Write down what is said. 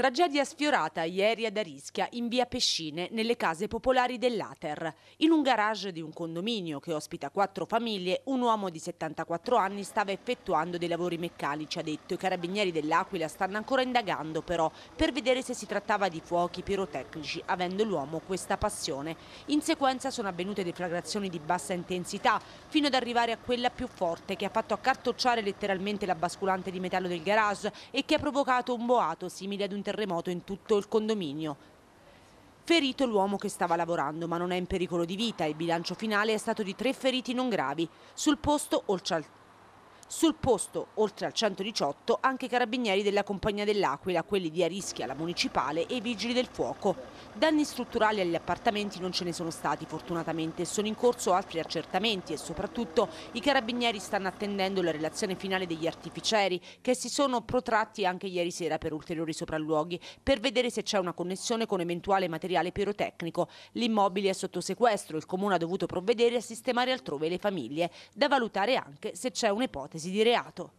Tragedia sfiorata ieri ad Arischia in via Pescine nelle case popolari dell'Ater. In un garage di un condominio che ospita quattro famiglie, un uomo di 74 anni stava effettuando dei lavori meccanici, ha detto. I carabinieri dell'Aquila stanno ancora indagando però per vedere se si trattava di fuochi pirotecnici, avendo l'uomo questa passione. In sequenza sono avvenute deflagrazioni di bassa intensità, fino ad arrivare a quella più forte che ha fatto accartocciare letteralmente la basculante di metallo del garage e che ha provocato un boato simile ad un terremoto terremoto in tutto il condominio. Ferito l'uomo che stava lavorando, ma non è in pericolo di vita. Il bilancio finale è stato di tre feriti non gravi. Sul posto, oltre al sul posto, oltre al 118, anche i carabinieri della Compagnia dell'Aquila, quelli di Arischia, la municipale e i vigili del fuoco. Danni strutturali agli appartamenti non ce ne sono stati fortunatamente, sono in corso altri accertamenti e soprattutto i carabinieri stanno attendendo la relazione finale degli artificieri che si sono protratti anche ieri sera per ulteriori sopralluoghi per vedere se c'è una connessione con eventuale materiale pirotecnico. L'immobile è sotto sequestro, il comune ha dovuto provvedere a sistemare altrove le famiglie, da valutare anche se c'è un'ipotesi ipotesi di reato